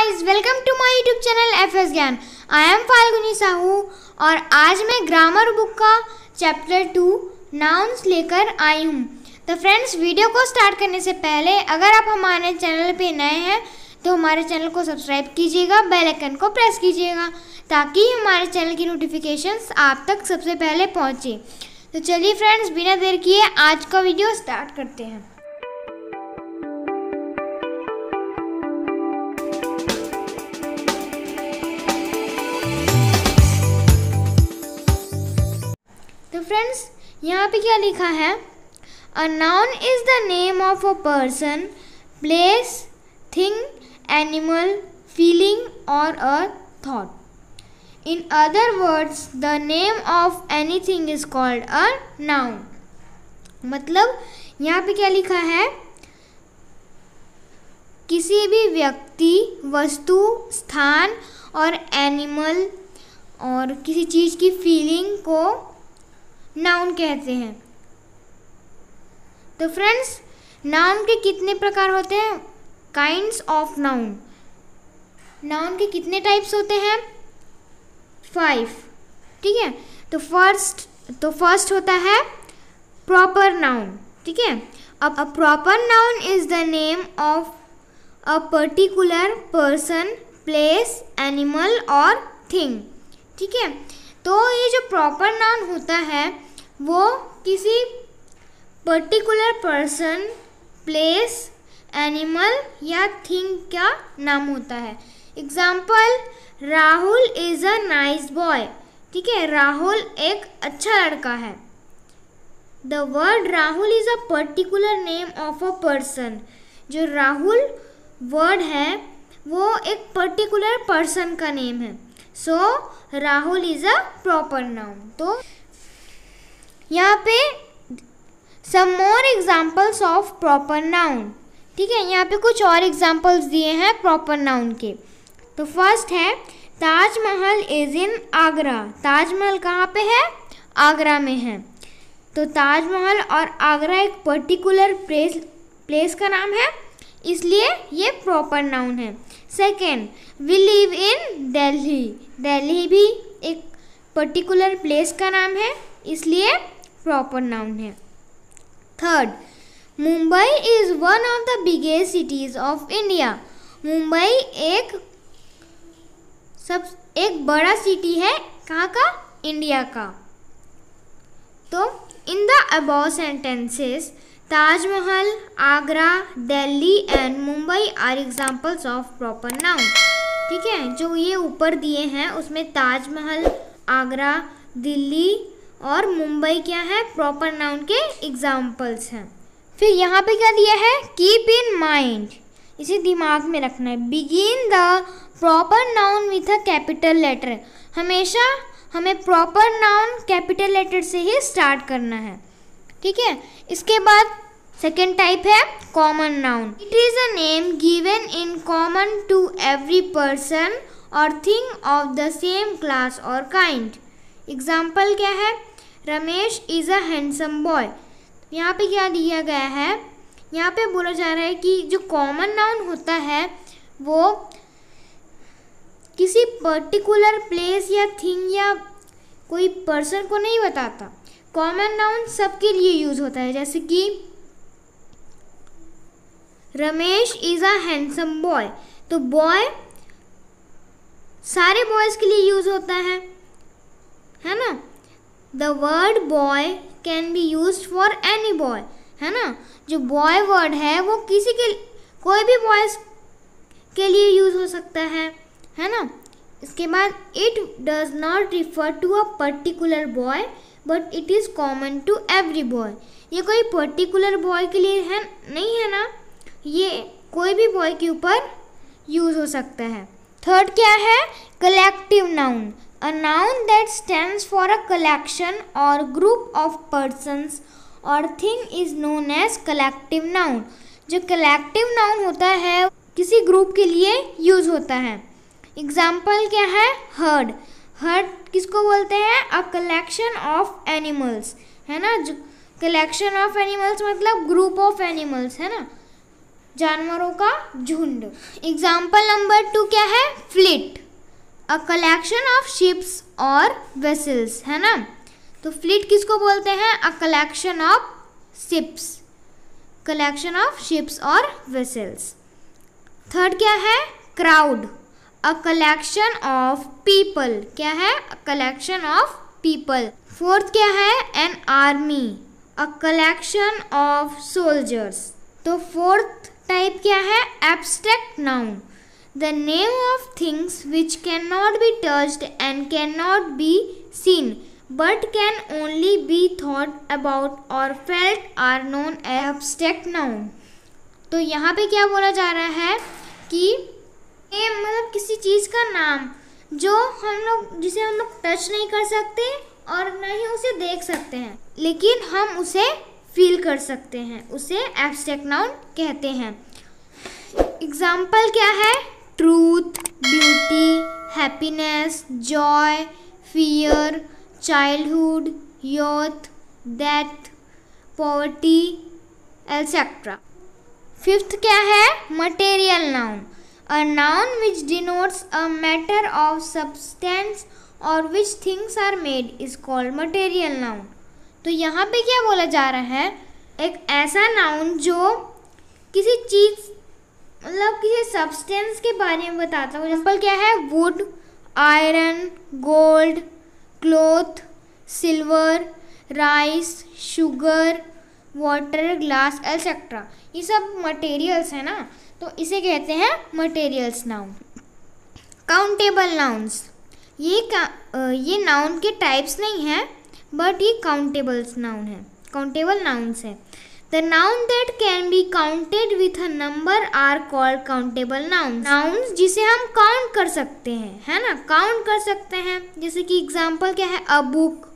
Guys welcome to my YouTube channel F S Gyan I am Falguni Sahu और आज मैं grammar book का चैप्टर टू नाउंस लेकर आई हूँ तो फ्रेंड्स वीडियो को स्टार्ट करने से पहले अगर आप हमारे चैनल पे नए हैं तो हमारे चैनल को सब्सक्राइब कीजिएगा बेल आइकन को प्रेस कीजिएगा ताकि हमारे चैनल की नोटिफिकेशन आप तक सबसे पहले पहुँचे तो चलिए फ्रेंड्स बिना देर किए आज का वीडियो स्टार्ट करते हैं फ्रेंड्स यहाँ पे क्या लिखा है a noun is the name of a person place thing animal feeling और a thought in other words the name of anything is called a noun मतलब यहाँ पे क्या लिखा है किसी भी व्यक्ति वस्तु स्थान और एनिमल और किसी चीज़ की फीलिंग को नाउन कहते हैं तो फ्रेंड्स नाउन के कितने प्रकार होते हैं काइंड्स ऑफ नाउन नाउन के कितने टाइप्स होते हैं फाइव ठीक है तो फर्स्ट तो फर्स्ट होता है प्रॉपर नाउन ठीक है अब a proper noun is the name of a particular person place animal और थिंग ठीक है तो ये जो प्रॉपर नाउन होता है वो किसी पर्टिकुलर पर्सन प्लेस एनिमल या थिंग का नाम होता है example Rahul is a nice boy ठीक है राहुल एक अच्छा लड़का है the word Rahul is a particular name of a person जो राहुल वर्ड है वो एक पर्टिकुलर पर्सन का नेम है so Rahul is a proper noun तो यहाँ पे some more examples of proper noun ठीक है यहाँ पे कुछ और एग्जाम्पल्स दिए हैं प्रॉपर नाउन के तो फर्स्ट है ताजमहल इज इन आगरा ताजमहल कहाँ पे है आगरा में है तो ताजमहल और आगरा एक पर्टिकुलर प्लेस प्लेस का नाम है इसलिए ये प्रॉपर नाउन है second we live in Delhi Delhi भी एक पर्टिकुलर प्लेस का नाम है इसलिए प्रॉपर नाउन है third Mumbai is one of the biggest cities of India Mumbai एक सब एक बड़ा सिटी है कहाँ का इंडिया का तो in the above sentences Taj Mahal Agra Delhi and Mumbai are examples of proper noun ठीक है जो ये ऊपर दिए हैं उसमें ताजमहल आगरा दिल्ली और मुंबई क्या है प्रॉपर नाउन के एग्जाम्पल्स हैं फिर यहाँ पे क्या दिया है कीप इन माइंड इसे दिमाग में रखना है begin the proper noun with a capital letter हमेशा हमें प्रॉपर नाउन कैपिटल लेटर से ही स्टार्ट करना है ठीक है इसके बाद सेकेंड टाइप है common noun it is a name given in common to every person और thing of the same class और काइंड एग्जाम्पल क्या है Ramesh is a handsome boy यहाँ पे क्या दिया गया है यहाँ पे बोला जा रहा है कि जो कॉमन नाउन होता है वो किसी पर्टिकुलर प्लेस या थिंग या कोई पर्सन को नहीं बताता कॉमन नाउन सबके लिए यूज़ होता है जैसे कि Ramesh is a handsome boy तो बॉय सारे बॉयज़ के लिए यूज़ होता है है ना the word boy can be use for any boy है ना जो बॉय वर्ड है वो किसी के कोई भी बॉयज के लिए यूज हो सकता है है ना इसके बाद it does not refer to a particular boy but it is common to every boy ये कोई पर्टिकुलर बॉय के लिए है नहीं है ना ये कोई भी बॉय के ऊपर यूज़ हो सकता है थर्ड क्या है collective noun a noun that stand for a collection और ग्रुप ऑफ पर्सनस और thing is known as collective noun जो कलेक्टिव नाउन होता है किसी ग्रुप के लिए यूज होता है एग्जाम्पल क्या है हर्ड हर किसको बोलते हैं अ कलेक्शन ऑफ एनिमल्स है ना कलेक्शन ऑफ एनिमल्स मतलब ग्रुप ऑफ एनिमल्स है ना जानवरों का झुंड एग्जाम्पल नंबर टू क्या है fleet a collection of ships और वेसल्स है ना तो फ्लिट किसको बोलते हैं a collection of ships collection of ships और वेसल्स थर्ड क्या है crowd a collection of people क्या है a collection of people fourth क्या है an army a collection of soldiers तो फोर्थ टाइप क्या है abstract noun the name of things which can not be touched and can not be seen but can only be thought about और felt are known abstract noun तो यहाँ पे क्या बोला जा रहा है कि ये मतलब किसी चीज़ का नाम जो हम लोग जिसे हम लोग टच नहीं कर सकते और ना ही उसे देख सकते हैं लेकिन हम उसे फील कर सकते हैं उसे एब्स्ट्रैक्ट नाउन कहते हैं एग्जाम्पल क्या है truth beauty happiness joy fear childhood youth death poverty etcetera fifth क्या है material noun A noun which denotes a matter of substance or which things are made is called material noun. तो यहाँ पे क्या बोला जा रहा है एक ऐसा नाउन जो किसी चीज़ मतलब किसी सब्सटेंस के बारे में बताता है एग्जाम्पल क्या है wood iron gold cloth silver rice sugar water glass etcetera ये सब मटेरियल्स है ना तो इसे कहते हैं मटेरियल्स नाउन काउंटेबल नाउन्स ये का, ये नाउन के टाइप्स नहीं हैं बट ये काउंटेबल्स नाउन है काउंटेबल नाउन्स है the noun that can be counted with a number are called countable nouns. Nouns जिसे हम काउंट कर सकते हैं है ना काउंट कर सकते हैं जैसे कि एग्जाम्पल क्या है a book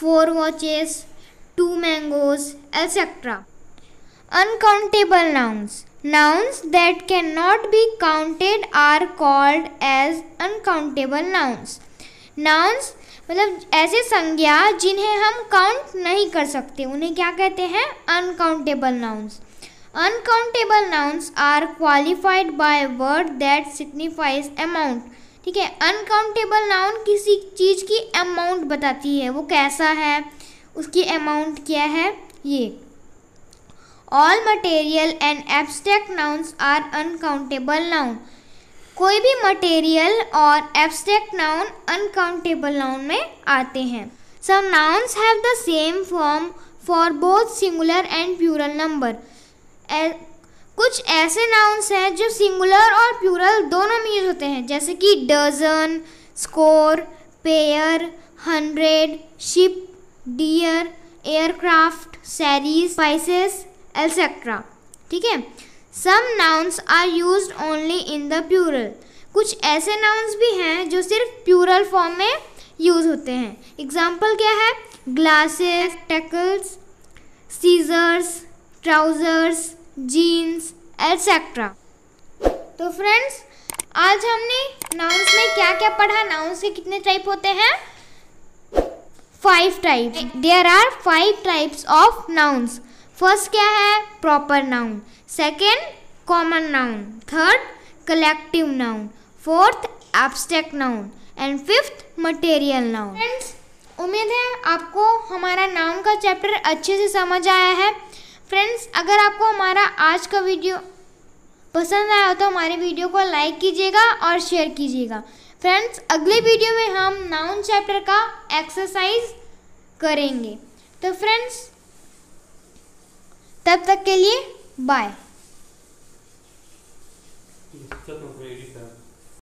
four watches two mangoes, etc. Uncountable nouns. Nouns that cannot be counted are called as uncountable nouns. Nouns मतलब ऐसे संज्ञा जिन्हें हम काउंट नहीं कर सकते उन्हें क्या कहते हैं uncountable nouns uncountable nouns are qualified by word that signifies amount ठीक है अनकाउंटेबल नाउन किसी चीज़ की अमाउंट बताती है वो कैसा है उसकी अमाउंट क्या है ये all material and abstract nouns are uncountable noun कोई भी मटेरियल और एब्स्ट्रैक्ट नाउन अनकाउंटेबल नाउन में आते हैं some nouns have the same form for both singular and plural number कुछ ऐसे नाउन्स हैं जो सिंगुलर और प्यूरल दोनों में यूज होते हैं जैसे कि dozen score pair hundred ship deer aircraft series spices etcetera ठीक है some nouns are use only in the plural कुछ ऐसे नाउन्स भी हैं जो सिर्फ प्यूरल फॉर्म में यूज़ होते हैं एग्जाम्पल क्या है glasses tackles scissors trousers jeans etcetera तो फ्रेंड्स आज हमने नाउंस में क्या क्या पढ़ा नाउंस के कितने टाइप होते हैं five types there are five types of nouns first क्या है proper noun second common noun third collective noun fourth abstract noun and fifth material noun friends उम्मीद है आपको हमारा नाउन का चैप्टर अच्छे से समझ आया है फ्रेंड्स अगर आपको हमारा आज का वीडियो पसंद आया हो तो हमारे वीडियो को लाइक कीजिएगा और शेयर कीजिएगा फ्रेंड्स अगले वीडियो में हम नाउन चैप्टर का एक्सरसाइज करेंगे तो फ्रेंड्स तब तक के लिए बाय